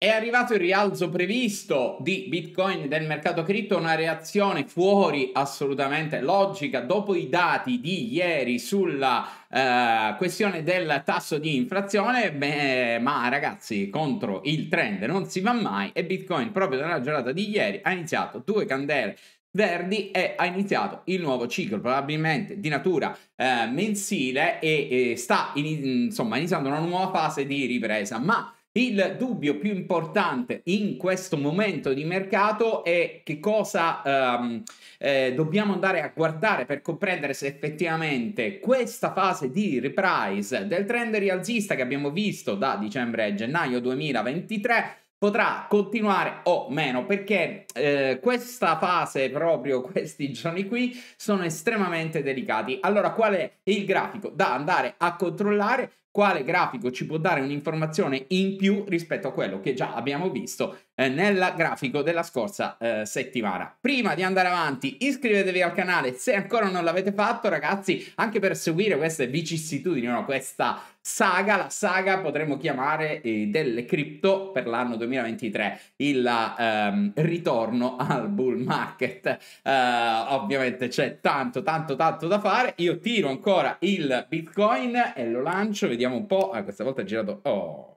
È arrivato il rialzo previsto di Bitcoin del mercato cripto, una reazione fuori assolutamente logica dopo i dati di ieri sulla eh, questione del tasso di inflazione, beh, ma ragazzi contro il trend non si va mai e Bitcoin proprio nella giornata di ieri ha iniziato due candele verdi e ha iniziato il nuovo ciclo, probabilmente di natura eh, mensile e, e sta in, insomma iniziando una nuova fase di ripresa, ma il dubbio più importante in questo momento di mercato è che cosa um, eh, dobbiamo andare a guardare per comprendere se effettivamente questa fase di reprise del trend rialzista che abbiamo visto da dicembre e gennaio 2023 potrà continuare o meno perché eh, questa fase proprio questi giorni qui sono estremamente delicati allora qual è il grafico da andare a controllare quale grafico ci può dare un'informazione in più rispetto a quello che già abbiamo visto eh, nel grafico della scorsa eh, settimana. Prima di andare avanti iscrivetevi al canale se ancora non l'avete fatto ragazzi, anche per seguire queste vicissitudini, no, questa saga, la saga potremmo chiamare eh, delle cripto per l'anno 2023, il ehm, ritorno al bull market. Eh, ovviamente c'è tanto, tanto, tanto da fare. Io tiro ancora il bitcoin e lo lancio, vediamo un po'. Ah, questa volta è girato... Oh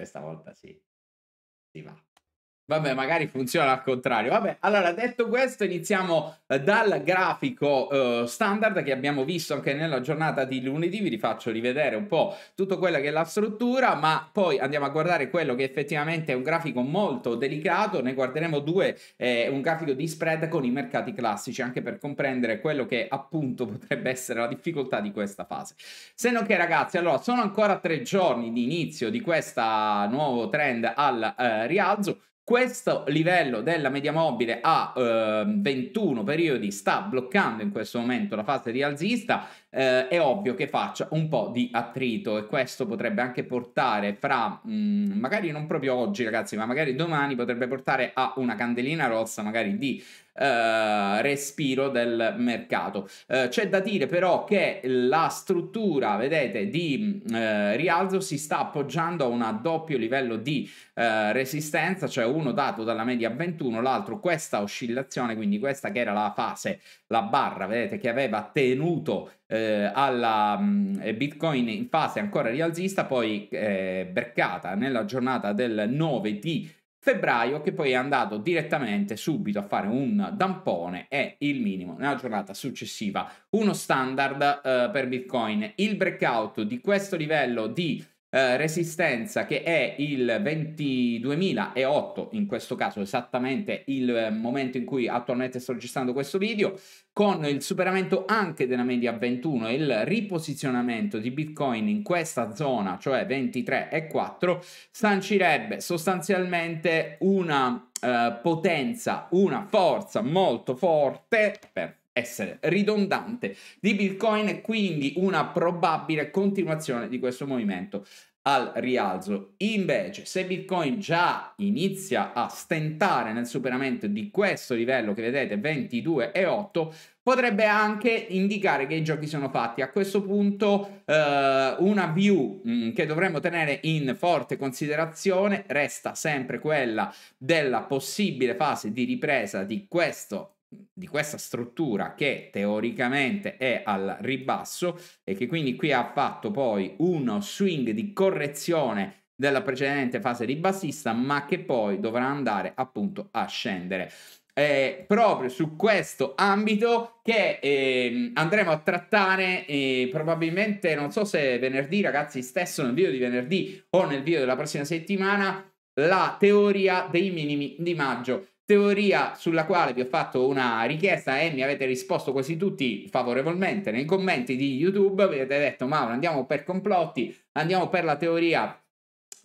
questa volta sì, si va. Vabbè, magari funziona al contrario. Vabbè, allora detto questo, iniziamo eh, dal grafico eh, standard che abbiamo visto anche nella giornata di lunedì. Vi faccio rivedere un po' tutto quello che è la struttura, ma poi andiamo a guardare quello che effettivamente è un grafico molto delicato. Ne guarderemo due, eh, un grafico di spread con i mercati classici, anche per comprendere quello che appunto potrebbe essere la difficoltà di questa fase. Se non che ragazzi, allora sono ancora tre giorni di inizio di questo nuovo trend al eh, rialzo questo livello della media mobile a eh, 21 periodi sta bloccando in questo momento la fase rialzista, eh, è ovvio che faccia un po' di attrito e questo potrebbe anche portare fra, mh, mm, magari non proprio oggi ragazzi, ma magari domani potrebbe portare a una candelina rossa magari di eh, respiro del mercato. Eh, c'è da dire però che la struttura, vedete, di mm, eh, rialzo si sta appoggiando a un doppio livello di eh, resistenza, cioè uno dato dalla media 21, l'altro questa oscillazione, quindi questa che era la fase, la barra, vedete, che aveva tenuto eh, alla mm, Bitcoin in fase ancora rialzista, poi eh, beccata nella giornata del 9 di Febbraio che poi è andato direttamente subito a fare un dampone e il minimo nella giornata successiva uno standard eh, per Bitcoin. Il breakout di questo livello di eh, resistenza che è il 22.008, in questo caso esattamente il eh, momento in cui attualmente sto registrando questo video, con il superamento anche della media 21 e il riposizionamento di Bitcoin in questa zona, cioè 23 e 4, sancirebbe sostanzialmente una eh, potenza, una forza molto forte per essere ridondante di Bitcoin e quindi una probabile continuazione di questo movimento al rialzo. Invece, se Bitcoin già inizia a stentare nel superamento di questo livello che vedete 22,8, potrebbe anche indicare che i giochi sono fatti. A questo punto eh, una view mh, mm, che dovremmo tenere in forte considerazione resta sempre quella della possibile fase di ripresa di questo di questa struttura che teoricamente è al ribasso e che quindi qui ha fatto poi uno swing di correzione della precedente fase ribassista ma che poi dovrà andare appunto a scendere. Eh, proprio su questo ambito che eh, andremo a trattare eh, probabilmente, non so se venerdì ragazzi stesso nel video di venerdì o nel video della prossima settimana, la teoria dei minimi di maggio teoria sulla quale vi ho fatto una richiesta e mi avete risposto quasi tutti favorevolmente nei commenti di YouTube. avete detto Mauro, andiamo per complotti, andiamo per la teoria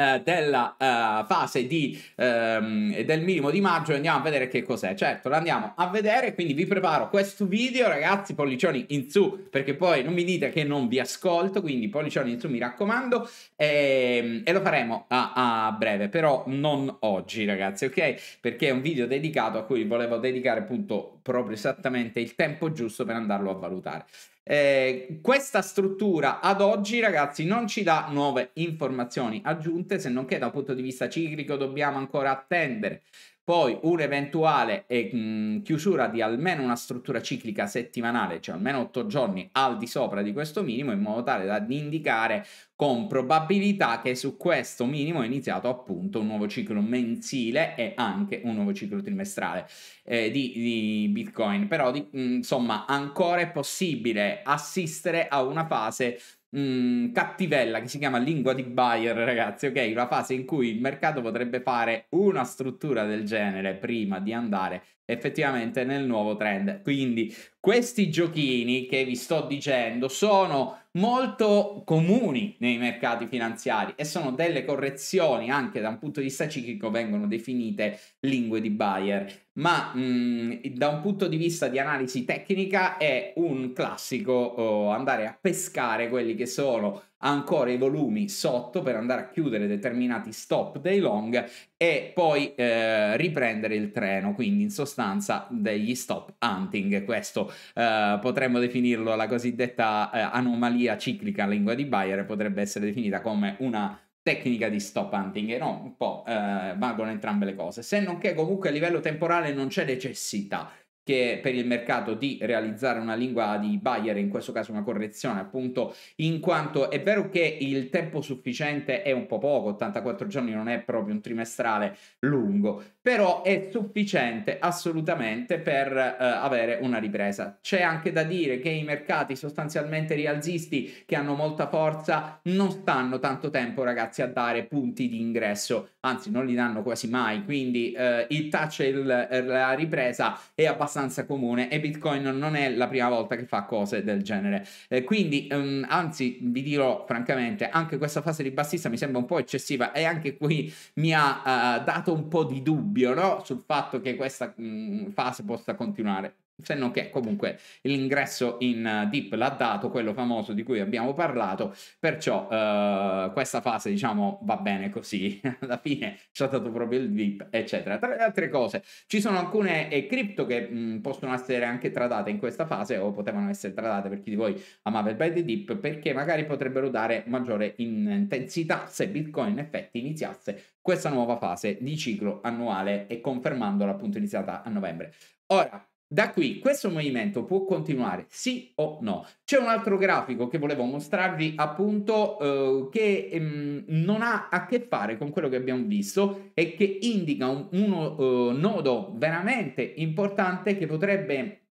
eh, della eh, fase di, ehm, del minimo di maggio andiamo a vedere che cos'è certo lo andiamo a vedere quindi vi preparo questo video ragazzi pollicioni in su perché poi non mi dite che non vi ascolto quindi pollicioni in su mi raccomando e, ehm, e lo faremo a, a, breve però non oggi ragazzi ok perché è un video dedicato a cui volevo dedicare appunto proprio esattamente il tempo giusto per andarlo a valutare. Eh, questa struttura ad oggi, ragazzi, non ci dà nuove informazioni aggiunte, se non che da un punto di vista ciclico dobbiamo ancora attendere poi un'eventuale mm, chiusura di almeno una struttura ciclica settimanale, cioè almeno 8 giorni al di sopra di questo minimo, in modo tale da indicare con probabilità che su questo minimo è iniziato appunto un nuovo ciclo mensile e anche un nuovo ciclo trimestrale eh, di, di, Bitcoin. Però di, mm, insomma ancora è possibile assistere a una fase mh, mm, cattivella che si chiama lingua di buyer, ragazzi, ok? Una fase in cui il mercato potrebbe fare una struttura del genere prima di andare effettivamente nel nuovo trend. Quindi questi giochini che vi sto dicendo sono molto comuni nei mercati finanziari e sono delle correzioni anche da un punto di vista ciclico vengono definite lingue di Bayer, ma mh, mhmm, da un punto di vista di analisi tecnica è un classico oh, andare a pescare quelli che sono ancora i volumi sotto per andare a chiudere determinati stop dei long e poi eh, riprendere il treno, quindi in sostanza degli stop hunting. Questo eh, potremmo definirlo la cosiddetta eh, anomalia ciclica in lingua di Bayer, potrebbe essere definita come una tecnica di stop hunting no, un po' eh, valgono entrambe le cose, se non che comunque a livello temporale non c'è necessità che per il mercato di realizzare una lingua di Bayer, in questo caso una correzione appunto, in quanto è vero che il tempo sufficiente è un po' poco, 84 giorni non è proprio un trimestrale lungo, però è sufficiente assolutamente per eh, avere una ripresa. C'è anche da dire che i mercati sostanzialmente rialzisti che hanno molta forza non stanno tanto tempo ragazzi a dare punti di ingresso, anzi non li danno quasi mai, quindi eh, il touch e la ripresa è abbastanza abbastanza comune e Bitcoin non è la prima volta che fa cose del genere. Eh, quindi, um, anzi, vi dirò francamente, anche questa fase di bassista mi sembra un po' eccessiva e anche qui mi ha uh, dato un po' di dubbio no? sul fatto che questa mh, mm, fase possa continuare se non che comunque l'ingresso in eh, Deep l'ha dato, quello famoso di cui abbiamo parlato, perciò eh, questa fase diciamo va bene così, alla fine ci ha dato proprio il Deep, eccetera. Tra le altre cose, ci sono alcune eh, cripto che mh, mm, possono essere anche tradate in questa fase o potevano essere tradate per chi di voi amava il bad the dip perché magari potrebbero dare maggiore intensità se Bitcoin in effetti iniziasse questa nuova fase di ciclo annuale e confermandola appunto iniziata a novembre. Ora, da qui questo movimento può continuare, sì o no? C'è un altro grafico che volevo mostrarvi appunto eh, che ehm, non ha a che fare con quello che abbiamo visto e che indica un, uno eh, nodo veramente importante che potrebbe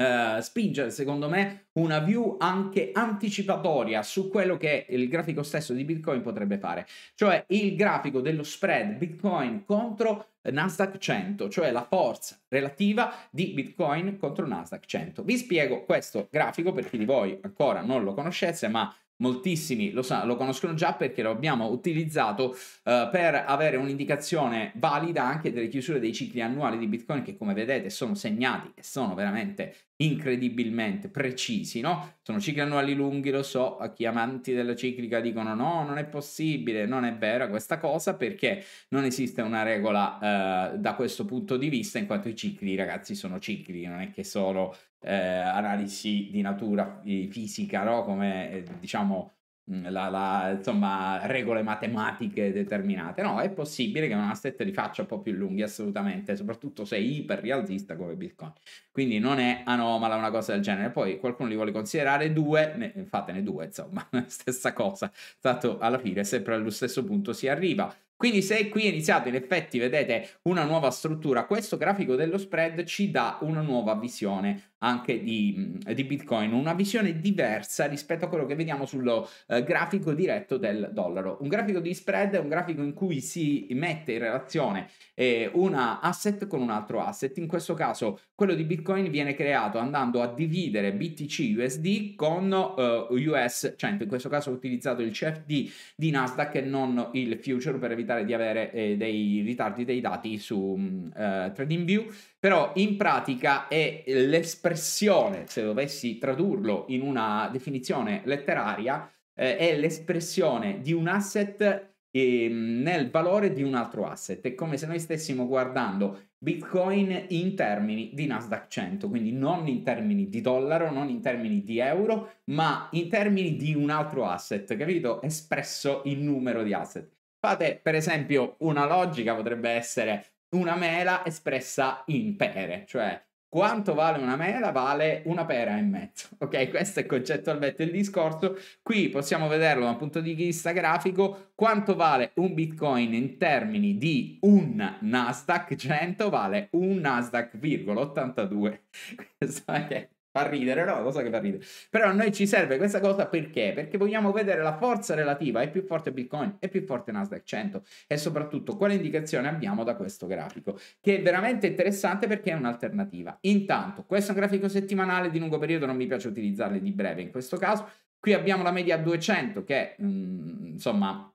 eh, spingere, secondo me, una view anche anticipatoria su quello che il grafico stesso di Bitcoin potrebbe fare, cioè il grafico dello spread Bitcoin contro Nasdaq 100, cioè la forza relativa di Bitcoin contro Nasdaq 100. Vi spiego questo grafico per chi di voi ancora non lo conoscesse, ma moltissimi lo, sa- lo conoscono già perché lo abbiamo utilizzato eh, per avere un'indicazione valida anche delle chiusure dei cicli annuali di Bitcoin che come vedete sono segnati e sono veramente incredibilmente precisi, no? Sono cicli annuali lunghi, lo so, a chi amanti della ciclica dicono no, non è possibile, non è vera questa cosa perché non esiste una regola eh, da questo punto di vista in quanto i cicli, ragazzi, sono cicli, non è che solo eh, analisi di natura fisica, no? come eh, diciamo mm, la, la, insomma, regole matematiche determinate. No, è possibile che una stretta li faccia un po' più lunghi, assolutamente, soprattutto se è iperrealista come Bitcoin. Quindi non è anomala una cosa del genere. Poi qualcuno li vuole considerare due, ne, fatene due, insomma, stessa cosa. Tanto alla fine sempre allo stesso punto si arriva. Quindi se qui è iniziato in effetti vedete una nuova struttura, questo grafico dello spread ci dà una nuova visione anche di, mm, di, Bitcoin, una visione diversa rispetto a quello che vediamo sullo eh, grafico diretto del dollaro. Un grafico di spread è un grafico in cui si mette in relazione eh, un asset con un altro asset, in questo caso quello di Bitcoin viene creato andando a dividere BTC USD con eh, US 100, in questo caso ho utilizzato il CFD di Nasdaq e non il future per evitare di avere eh, dei ritardi dei dati su mm, eh, TradingView però in pratica è l'espressione, se dovessi tradurlo in una definizione letteraria, eh, è l'espressione di un asset ehm, nel valore di un altro asset. È come se noi stessimo guardando Bitcoin in termini di Nasdaq 100, quindi non in termini di dollaro, non in termini di euro, ma in termini di un altro asset, capito? Espresso in numero di asset. Fate per esempio una logica, potrebbe essere una mela espressa in pere, cioè quanto vale una mela? Vale una pera e mezzo. Ok, questo è concettualmente il discorso. Qui possiamo vederlo da un punto di vista grafico. Quanto vale un bitcoin in termini di un Nasdaq 100? Vale un Nasdaq,82. Questo è fa ridere, no? Cosa che fa ridere. Però a noi ci serve questa cosa perché? Perché vogliamo vedere la forza relativa, è più forte Bitcoin, è più forte Nasdaq 100 e soprattutto quale indicazione abbiamo da questo grafico, che è veramente interessante perché è un'alternativa. Intanto, questo è un grafico settimanale di lungo periodo, non mi piace utilizzarle di breve in questo caso. Qui abbiamo la media 200 che, mh, mm, insomma,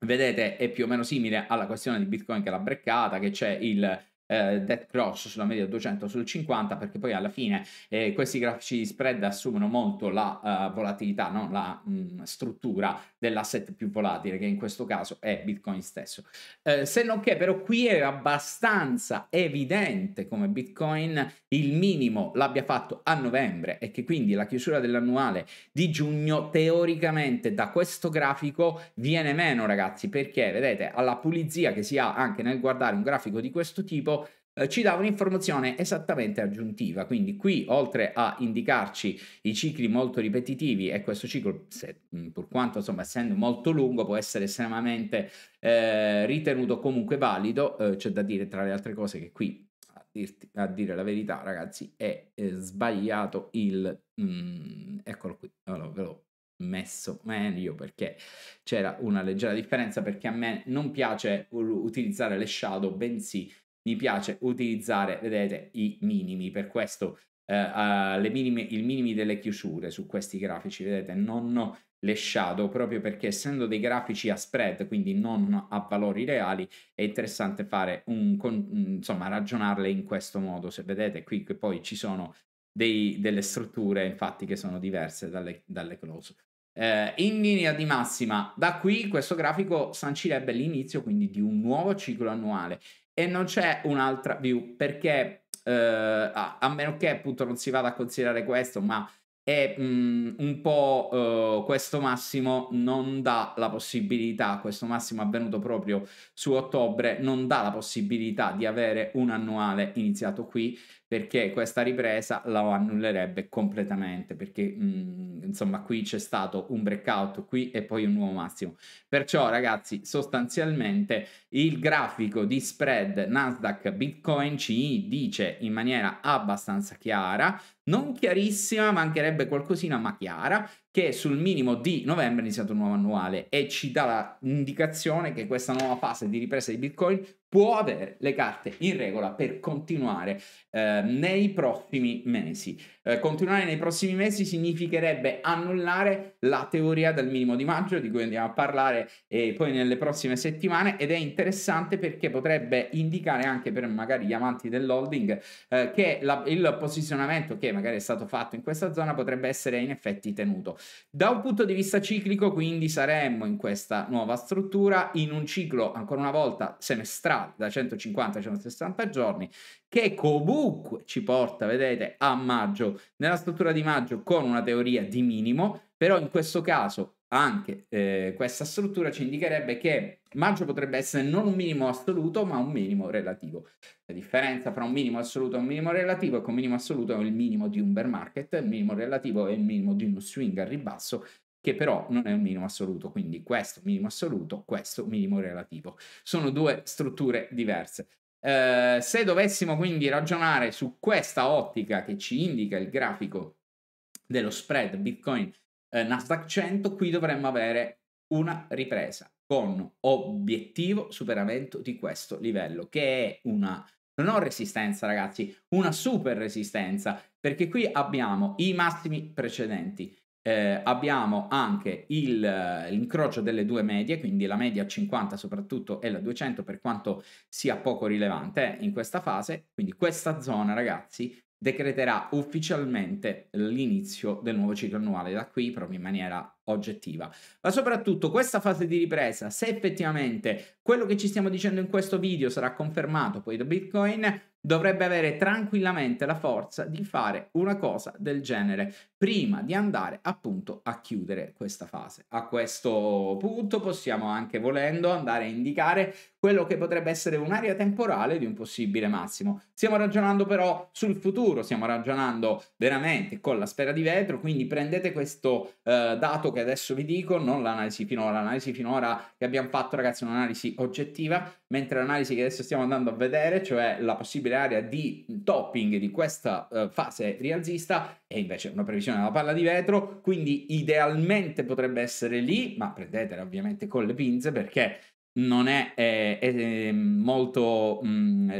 vedete è più o meno simile alla questione di Bitcoin che l'ha breccata, che c'è il eh, dead cross sulla media 200 sul 50 perché poi alla fine eh, questi grafici di spread assumono molto la uh, volatilità, no? la mh, mm, struttura dell'asset più volatile che in questo caso è Bitcoin stesso. Eh, se non che però qui è abbastanza evidente come Bitcoin il minimo l'abbia fatto a novembre e che quindi la chiusura dell'annuale di giugno teoricamente da questo grafico viene meno ragazzi perché vedete alla pulizia che si ha anche nel guardare un grafico di questo tipo eh, ci dà un'informazione esattamente aggiuntiva. Quindi qui, oltre a indicarci i cicli molto ripetitivi, e questo ciclo, se, mm, pur quanto insomma essendo molto lungo, può essere estremamente eh, ritenuto comunque valido, eh, c'è da dire tra le altre cose che qui a dire la verità, ragazzi, è eh, sbagliato il... Mm, eccolo qui, allora, ve l'ho messo meglio perché c'era una leggera differenza perché a me non piace utilizzare le shadow, bensì mi piace utilizzare, vedete, i minimi, per questo eh, uh, minime, il minimi delle chiusure su questi grafici, vedete, non le shadow, proprio perché essendo dei grafici a spread, quindi non a valori reali, è interessante fare un, con, insomma, ragionarle in questo modo. Se vedete qui che poi ci sono dei, delle strutture, infatti, che sono diverse dalle, dalle close. Eh, in linea di massima, da qui questo grafico sancirebbe l'inizio quindi di un nuovo ciclo annuale e non c'è un'altra view perché eh, a meno che appunto non si vada a considerare questo, ma e mh, mm, un po' uh, questo massimo non dà la possibilità, questo massimo avvenuto proprio su ottobre, non dà la possibilità di avere un annuale iniziato qui perché questa ripresa la annullerebbe completamente perché mh, mm, insomma qui c'è stato un breakout qui e poi un nuovo massimo. Perciò ragazzi sostanzialmente il grafico di spread Nasdaq Bitcoin ci dice in maniera abbastanza chiara non chiarissima, mancherebbe qualcosina, ma chiara, che sul minimo di novembre è iniziato un nuovo annuale e ci dà l'indicazione che questa nuova fase di ripresa di Bitcoin può avere le carte in regola per continuare eh, nei prossimi mesi. Eh, continuare nei prossimi mesi significherebbe annullare la teoria del minimo di maggio di cui andiamo a parlare eh, poi nelle prossime settimane ed è interessante perché potrebbe indicare anche per magari gli amanti dell'holding eh, che la, il posizionamento che magari è stato fatto in questa zona potrebbe essere in effetti tenuto. Da un punto di vista ciclico, quindi, saremmo in questa nuova struttura in un ciclo, ancora una volta, semestrale da 150 a 160 giorni, che comunque ci porta, vedete, a maggio, nella struttura di maggio con una teoria di minimo, però in questo caso anche eh, questa struttura ci indicherebbe che maggio potrebbe essere non un minimo assoluto ma un minimo relativo. La differenza tra un minimo assoluto e un minimo relativo è che un minimo assoluto è il minimo di un bear market, il minimo relativo è il minimo di uno swing al ribasso che però non è un minimo assoluto, quindi questo minimo assoluto, questo minimo relativo. Sono due strutture diverse. Eh, se dovessimo quindi ragionare su questa ottica che ci indica il grafico dello spread Bitcoin eh, Nasdaq 100, qui dovremmo avere una ripresa con obiettivo superamento di questo livello, che è una non resistenza, ragazzi, una super resistenza, perché qui abbiamo i massimi precedenti. Eh, abbiamo anche il, eh, l'incrocio delle due medie, quindi la media 50 soprattutto e la 200 per quanto sia poco rilevante eh, in questa fase, quindi questa zona ragazzi decreterà ufficialmente l'inizio del nuovo ciclo annuale da qui proprio in maniera oggettiva. Ma soprattutto questa fase di ripresa, se effettivamente quello che ci stiamo dicendo in questo video sarà confermato poi da Bitcoin, dovrebbe avere tranquillamente la forza di fare una cosa del genere prima di andare appunto a chiudere questa fase. A questo punto possiamo anche volendo andare a indicare quello che potrebbe essere un'area temporale di un possibile massimo. Stiamo ragionando però sul futuro, stiamo ragionando veramente con la sfera di vetro, quindi prendete questo eh, dato che adesso vi dico, non l'analisi finora, l'analisi finora che abbiamo fatto ragazzi è un'analisi oggettiva, mentre l'analisi che adesso stiamo andando a vedere, cioè la possibile area di topping di questa eh, fase rialzista, è invece una previsione della palla di vetro, quindi idealmente potrebbe essere lì, ma prendetela ovviamente con le pinze perché non è, è, è ehm, molto mh, è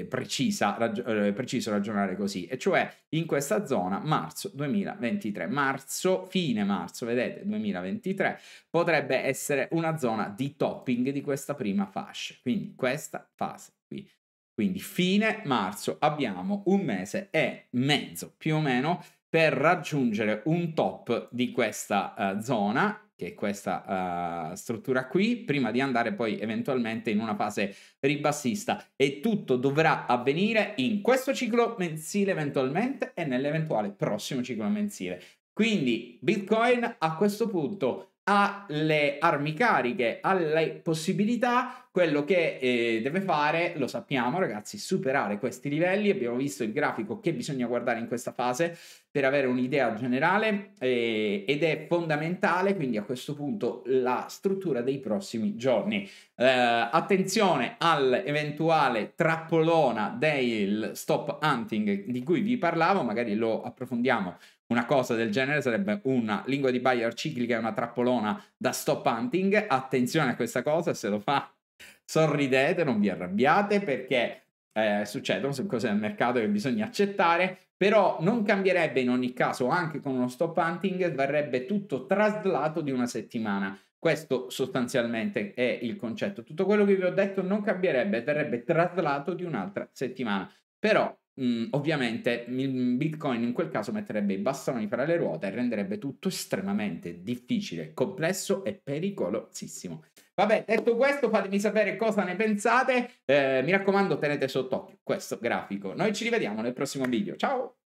eh, precisa, raggi- eh, preciso ragionare così, e cioè in questa zona marzo 2023, marzo, fine marzo, vedete, 2023, potrebbe essere una zona di topping di questa prima fascia, quindi questa fase qui. Quindi fine marzo abbiamo un mese e mezzo più o meno per raggiungere un top di questa uh, zona che è questa uh, struttura qui, prima di andare poi eventualmente in una fase ribassista. E tutto dovrà avvenire in questo ciclo mensile eventualmente e nell'eventuale prossimo ciclo mensile. Quindi Bitcoin a questo punto alle armi cariche, alle possibilità, quello che eh, deve fare, lo sappiamo ragazzi, superare questi livelli. Abbiamo visto il grafico che bisogna guardare in questa fase per avere un'idea generale eh, ed è fondamentale quindi a questo punto la struttura dei prossimi giorni. Eh, attenzione all'eventuale trappolona del stop hunting di cui vi parlavo, magari lo approfondiamo una cosa del genere sarebbe una lingua di Bayer ciclica e una trappolona da stop hunting. Attenzione a questa cosa, se lo fa sorridete, non vi arrabbiate perché eh, succedono, sono cose del mercato che bisogna accettare, però non cambierebbe in ogni caso, anche con uno stop hunting, verrebbe tutto traslato di una settimana. Questo sostanzialmente è il concetto. Tutto quello che vi ho detto non cambierebbe, verrebbe traslato di un'altra settimana. Però Mm, ovviamente mhmm, Bitcoin in quel caso metterebbe i bastoni fra le ruote e renderebbe tutto estremamente difficile, complesso e pericolosissimo. Vabbè, detto questo, fatemi sapere cosa ne pensate. Eh, mi raccomando, tenete sott'occhio questo grafico. Noi ci rivediamo nel prossimo video. Ciao!